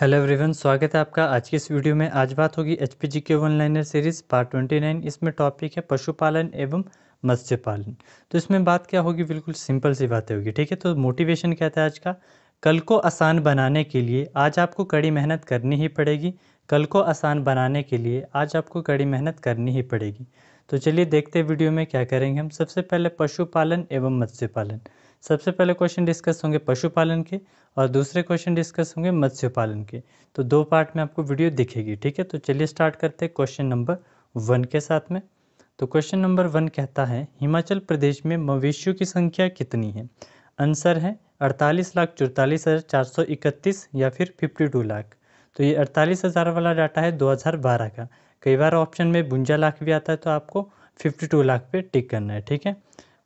hello everyone स्वागत है आपका आज की इस वीडियो में आज बात होगी H P G K one liner series part twenty nine इसमें टॉपिक है पशुपालन एवं मत्स्य पालन तो इसमें बात क्या होगी बिल्कुल सिंपल सी बातें होगी ठीक है तो मोटिवेशन क्या था आज का कल को आसान बनाने के लिए आज आपको कड़ी मेहनत करनी ही पड़ेगी कल को आसान बनाने के लिए आज आपको कड़ी मेहनत करनी ही पड़ेगी तो चलिए देखते वीडियो में क्या करेंगे हम सबसे पहले पशुपालन एवं मत्स्य पालन सबसे पहले क्वेश्चन डिस्कस होंगे पशुपालन के और दूसरे क्वेश्चन डिस्कस होंगे मत्स्य पालन के तो दो पार्ट में आपको वीडियो दिखेगी ठीक है तो चलिए स्टार्ट करते हैं क्वेश्चन नंबर वन के साथ में तो क्वेश्चन नंबर वन कहता है हिमाचल प्रदेश में मवेशियों की संख्या कितनी है आंसर है अड़तालीस लाख चौतालीस हज़ार चार सौ इकतीस या फिर फिफ्टी टू लाख तो ये अड़तालीस हज़ार वाला डाटा है दो हज़ार बारह का कई बार ऑप्शन में बुंजा लाख भी आता है तो आपको फिफ्टी टू लाख पे टिक करना है ठीक है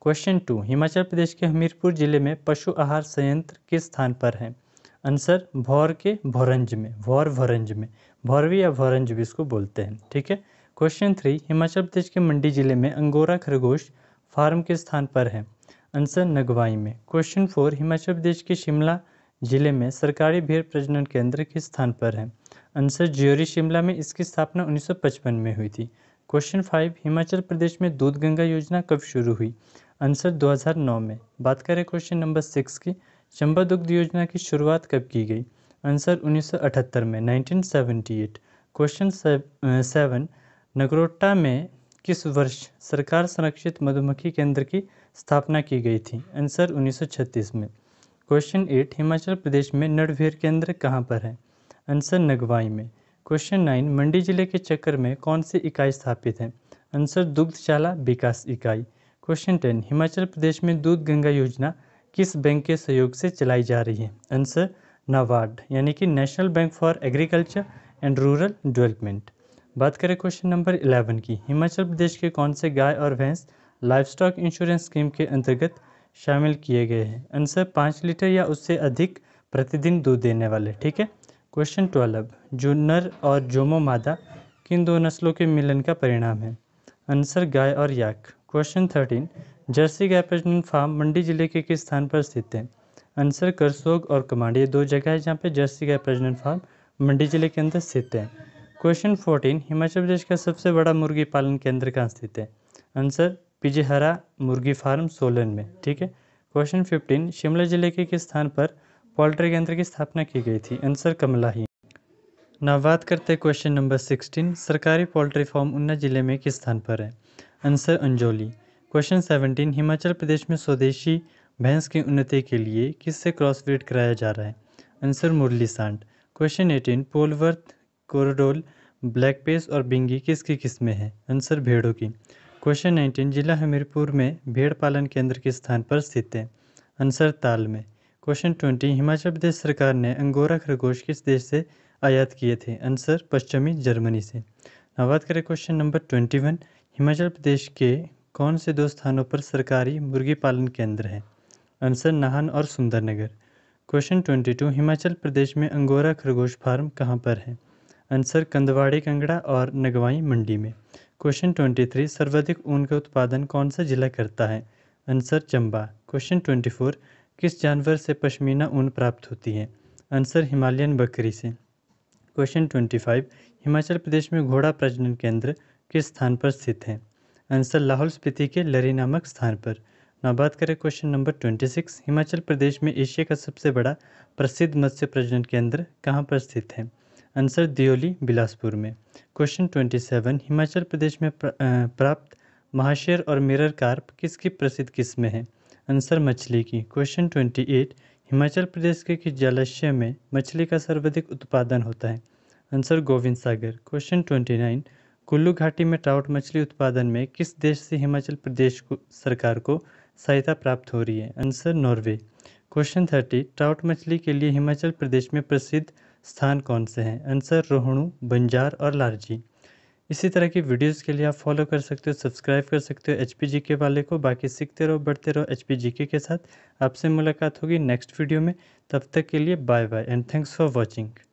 क्वेश्चन टू हिमाचल प्रदेश के हमीरपुर ज़िले में पशु आहार संयंत्र किस स्थान पर है आंसर भौर के भोरंज में भौर भोरंज में भौरवी या भोरंज भी इसको बोलते हैं ठीक है क्वेश्चन थ्री हिमाचल प्रदेश के मंडी ज़िले में अंगोरा खरगोश फार्म किस स्थान पर है आंसर नगवाई में क्वेश्चन फोर हिमाचल प्रदेश के शिमला जिले में सरकारी भेड़ प्रजनन केंद्र किस स्थान पर है आंसर ज्योरी शिमला में इसकी स्थापना 1955 में हुई थी क्वेश्चन फाइव हिमाचल प्रदेश में दूध गंगा योजना कब शुरू हुई आंसर 2009 में बात करें क्वेश्चन नंबर सिक्स की चंबा दुग्ध योजना की शुरुआत कब की गई आंसर 1978 में 1978 क्वेश्चन सेवन नगरोटा में किस वर्ष सरकार संरक्षित मधुमक्खी केंद्र की स्थापना की गई थी आंसर 1936 में क्वेश्चन एट हिमाचल प्रदेश में नडभेर केंद्र कहाँ पर है आंसर नगवाई में क्वेश्चन नाइन मंडी जिले के चक्कर में कौन सी इकाई स्थापित है आंसर दुग्धशाला विकास इकाई क्वेश्चन टेन हिमाचल प्रदेश में दूध गंगा योजना किस बैंक के सहयोग से चलाई जा रही है आंसर नावार्ड यानी कि National Bank for Agriculture and Rural Development बात करें क्वेश्चन नंबर इलेवन की हिमाचल प्रदेश के कौन से गाय और भैंस लाइफ स्टॉक इंश्योरेंस स्कीम के अंतर्गत शामिल किए गए हैं आंसर पाँच लीटर या उससे अधिक प्रतिदिन दूध देने वाले ठीक है क्वेश्चन ट्वेल्व जो नर और जोमो मादा किन दो नस्लों के मिलन का परिणाम है आंसर गाय और याक क्वेश्चन थर्टीन जर्सी गाय प्रजनन फार्म मंडी जिले के किस स्थान पर स्थित है आंसर करसोग और कमांड ये दो जगह है जहाँ पे जर्सी गाय प्रजनन फार्म मंडी जिले के अंदर स्थित है क्वेश्चन फोर्टीन हिमाचल प्रदेश का सबसे बड़ा मुर्गी पालन केंद्र कहाँ स्थित है आंसर पिजहरा मुर्गी फार्म सोलन में ठीक है क्वेश्चन फिफ्टीन शिमला जिले के किस स्थान पर पोल्ट्री केंद्र की स्थापना की गई थी आंसर कमला ही ना बात करते क्वेश्चन नंबर सिक्सटीन सरकारी पोल्ट्री फार्म ऊना जिले में किस स्थान पर है answer Anjoli question seventeen Himachal Pradesh में स्वदेशी भैंस की उन्नति के लिए किससे क्रॉस क्रॉसब्रीड कराया जा रहा है आंसर मुरली सांड क्वेश्चन एटीन पोलवर्थ कोरडोल पेस और बिंगी किसकी किस्में हैं आंसर भेड़ों की क्वेश्चन नाइनटीन जिला हमीरपुर में भेड़ पालन केंद्र के स्थान पर स्थित है आंसर ताल में क्वेश्चन ट्वेंटी हिमाचल प्रदेश सरकार ने अंगोरा खरगोश किस देश से आयात किए थे आंसर पश्चिमी जर्मनी से अब बात करें question number twenty one Himachal Pradesh के कौन से दो स्थानों पर सरकारी मुर्गी पालन केंद्र हैं आंसर नाहन और Sundernagar question twenty two Himachal Pradesh में अंगोरा खरगोश फार्म कहाँ पर है आंसर कंदवाड़ी कंगड़ा और नगवाई मंडी में क्वेश्चन ट्वेंटी थ्री सर्वाधिक ऊन का उत्पादन कौन सा जिला करता है answer Chamba question twenty four किस जानवर से पश्मीना ऊन प्राप्त होती है आंसर हिमालयन बकरी से question twenty five Himachal Pradesh में घोड़ा प्रजनन केंद्र किस स्थान पर स्थित है आंसर लाहौल स्पीति के लरी नामक स्थान पर ना बात करें question number twenty six Himachal Pradesh में एशिया का सबसे बड़ा प्रसिद्ध मत्स्य प्रजनन केंद्र कहाँ पर स्थित है आंसर दियोली बिलासपुर में question twenty seven Himachal Pradesh में प्राप्त महाशेर और मिरर कार्प किसकी प्रसिद्ध किस्में हैं आंसर मछली की question twenty eight Himachal Pradesh के किस जलाशय में मछली का सर्वाधिक उत्पादन होता है answer Gobind Sagar question twenty nine Kullu घाटी में ट्राउट मछली उत्पादन में किस देश से हिमाचल प्रदेश को सरकार को सहायता प्राप्त हो रही है answer Norway question thirty trout मछली के लिए हिमाचल प्रदेश में प्रसिद्ध स्थान कौन से हैं आंसर रोहणु बंजार और लारजी इसी तरह की वीडियोस के लिए आप फॉलो कर सकते हो सब्सक्राइब कर सकते हो एच पी जी के वाले को बाकी सीखते रहो बढ़ते रहो एच पी जी के, के साथ आपसे मुलाकात होगी नेक्स्ट वीडियो में तब तक के लिए bye bye and thanks for watching